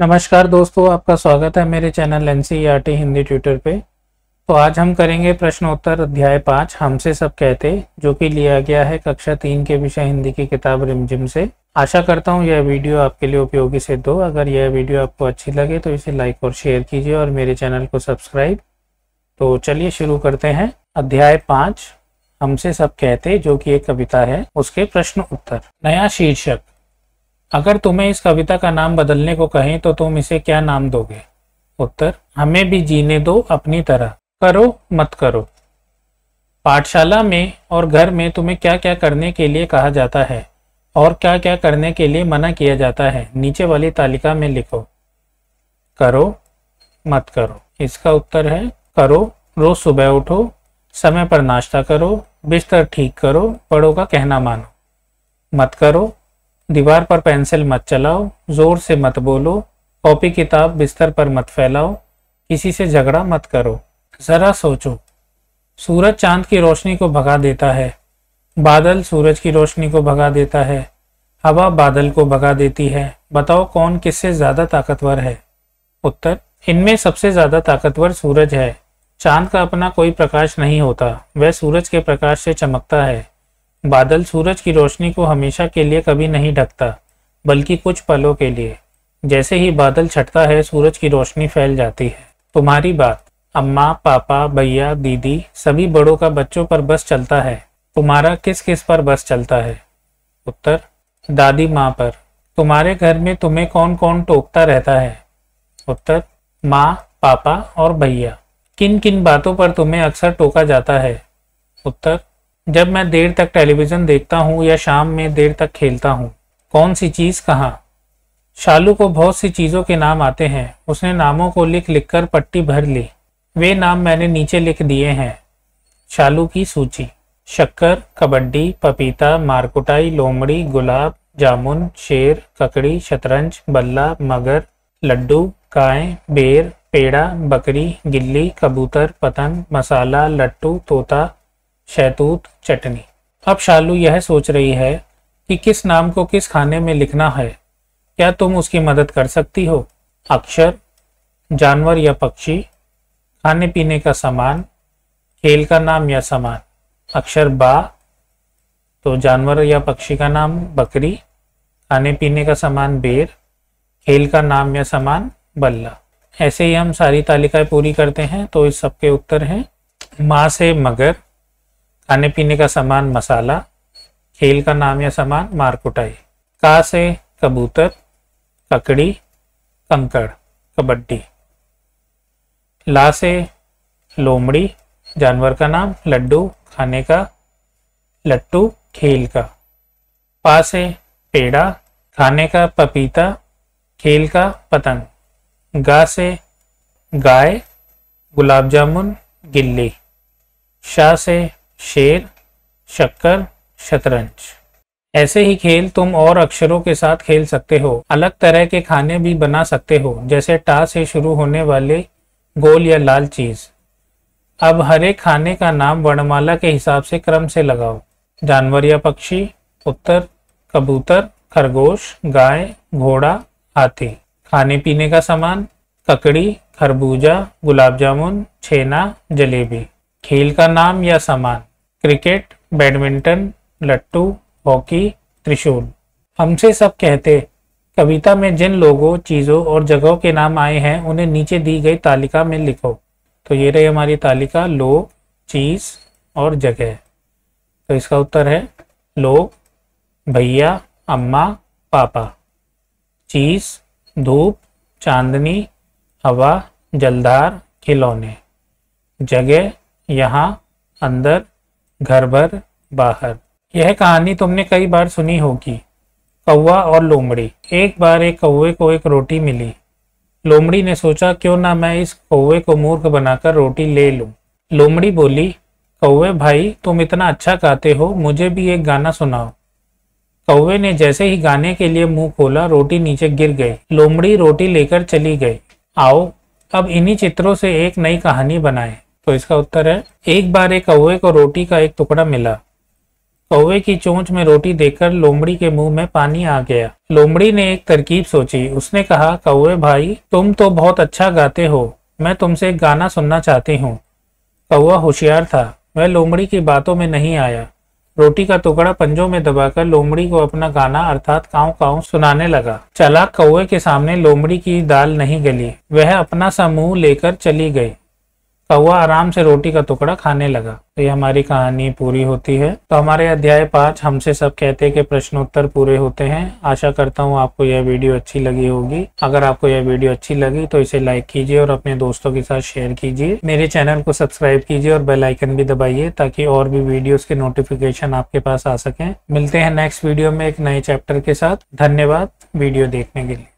नमस्कार दोस्तों आपका स्वागत है मेरे channel N e Hindi tutor पे तो आज हम करेंगे प्रश्नोत्तर अध्याय पाँच हमसे सब कहते जो कि लिया गया है कक्षा तीन के विषय हिंदी की किताब रिमझिम से आशा करता हूँ यह वीडियो आपके लिए उपयोगी से दो अगर यह वीडियो आपको अच्छी लगे तो इसे लाइक और शेयर कीजिए और मेरे चैनल को सब्सक्राइब तो चलिए शुरू करते हैं अध्याय पाँच हमसे सब कहते जो कि एक कविता है उसके प्रश्न उत्तर नया शीर्षक अगर तुम्हें इस कविता का नाम बदलने को कहें तो तुम इसे क्या नाम दोगे उत्तर हमें भी जीने दो अपनी तरह करो मत करो पाठशाला में और घर में तुम्हें क्या क्या करने के लिए कहा जाता है और क्या क्या करने के लिए मना किया जाता है नीचे वाली तालिका में लिखो करो मत करो इसका उत्तर है करो रोज सुबह उठो समय पर नाश्ता करो बिस्तर ठीक करो बड़ों का कहना मानो मत करो दीवार पर पेंसिल मत चलाओ जोर से मत बोलो कॉपी किताब बिस्तर पर मत फैलाओ किसी से झगड़ा मत करो जरा सोचो सूरज चांद की रोशनी को भगा देता है बादल सूरज की रोशनी को भगा देता है हवा बादल को भगा देती है बताओ कौन किससे ज्यादा ताकतवर है उत्तर इनमें सबसे ज्यादा ताकतवर सूरज है चांद का अपना कोई प्रकाश नहीं होता वह सूरज के प्रकाश से चमकता है बादल सूरज की रोशनी को हमेशा के लिए कभी नहीं ढकता बल्कि कुछ पलों के लिए जैसे ही बादल छटता है सूरज की रोशनी फैल जाती है तुम्हारी बात अम्मा पापा भैया दीदी सभी बड़ों का बच्चों पर बस चलता है तुम्हारा किस किस पर बस चलता है उत्तर दादी माँ पर तुम्हारे घर में तुम्हें कौन कौन टोकता रहता है उत्तर माँ पापा और भैया किन किन बातों पर तुम्हें अक्सर टोका जाता है उत्तर जब मैं देर तक टेलीविज़न देखता हूँ या शाम में देर तक खेलता हूँ कौन सी चीज़ कहाँ शालू को बहुत सी चीज़ों के नाम आते हैं उसने नामों को लिख लिख कर पट्टी भर ली वे नाम मैंने नीचे लिख दिए हैं शालू की सूची शक्कर कबड्डी पपीता मारकुटाई लोमड़ी गुलाब जामुन शेर ककड़ी शतरंज बल्ला मगर लड्डू काय बेर पेड़ा बकरी गिल्ली कबूतर पतंग मसाला लट्टू तोता शैतूत चटनी अब शालू यह सोच रही है कि किस नाम को किस खाने में लिखना है क्या तुम उसकी मदद कर सकती हो अक्षर जानवर या पक्षी खाने पीने का सामान खेल का नाम या सामान अक्षर बा तो जानवर या पक्षी का नाम बकरी खाने पीने का सामान बेर खेल का नाम या सामान बल्ला ऐसे ही हम सारी तालिकाएं पूरी करते हैं तो इस सबके उत्तर हैं माँ से मगर खाने पीने का सामान मसाला खेल का नाम या सामान मारकुटाई का से कबूतर ककड़ी कंकड़ कबड्डी ला से लोमड़ी जानवर का नाम लड्डू खाने का लट्टू खेल का पा से पेड़ा खाने का पपीता खेल का पतंग गा से गाय गुलाब जामुन गिल्ली शाह से शेर शक्कर शतरंज ऐसे ही खेल तुम और अक्षरों के साथ खेल सकते हो अलग तरह के खाने भी बना सकते हो जैसे टा से शुरू होने वाले गोल या लाल चीज अब हरे खाने का नाम वर्णमाला के हिसाब से क्रम से लगाओ जानवर या पक्षी उत्तर कबूतर खरगोश गाय घोड़ा हाथी खाने पीने का सामान ककड़ी खरबूजा गुलाब जामुन छेना जलेबी खेल का नाम या सामान क्रिकेट बैडमिंटन लट्टू हॉकी त्रिशूल हमसे सब कहते कविता में जिन लोगों चीज़ों और जगहों के नाम आए हैं उन्हें नीचे दी गई तालिका में लिखो तो ये रही हमारी तालिका लोग चीज़ और जगह तो इसका उत्तर है लोग भैया अम्मा पापा चीज़ धूप चांदनी हवा जलदार खिलौने जगह यहाँ अंदर घर भर बाहर यह कहानी तुमने कई बार सुनी होगी कौआ और लोमड़ी एक बार एक कौए को एक रोटी मिली लोमड़ी ने सोचा क्यों ना मैं इस कौए को मूर्ख बनाकर रोटी ले लूं। लोमड़ी बोली कौए भाई तुम इतना अच्छा गाते हो मुझे भी एक गाना सुनाओ कौए ने जैसे ही गाने के लिए मुंह खोला रोटी नीचे गिर गई लोमड़ी रोटी लेकर चली गई आओ अब इन्हीं चित्रों से एक नई कहानी बनाएं। तो इसका उत्तर है एक बार एक कौवे को रोटी का एक टुकड़ा मिला कौवे की चोंच में रोटी देकर लोमड़ी के मुंह में पानी आ गया लोमड़ी ने एक तरकीब सोची उसने कहा कौवे भाई तुम तो बहुत अच्छा गाते हो मैं तुमसे एक गाना सुनना चाहती हूँ कौवा होशियार था वह लोमड़ी की बातों में नहीं आया रोटी का टुकड़ा पंजों में दबाकर लोमड़ी को अपना गाना अर्थात काउ काउ सुनाने लगा चला कौवे के सामने लोमड़ी की दाल नहीं गली वह अपना सा मुंह लेकर चली गई कौआ आराम से रोटी का टुकड़ा खाने लगा तो ये हमारी कहानी पूरी होती है तो हमारे अध्याय पाँच हमसे सब कहते कि प्रश्नोत्तर पूरे होते हैं आशा करता हूँ आपको यह वीडियो अच्छी लगी होगी अगर आपको यह वीडियो अच्छी लगी तो इसे लाइक कीजिए और अपने दोस्तों के साथ शेयर कीजिए मेरे चैनल को सब्सक्राइब कीजिए और बेलाइकन भी दबाइए ताकि और भी वीडियोज के नोटिफिकेशन आपके पास आ सके मिलते हैं नेक्स्ट वीडियो में एक नए चैप्टर के साथ धन्यवाद वीडियो देखने के लिए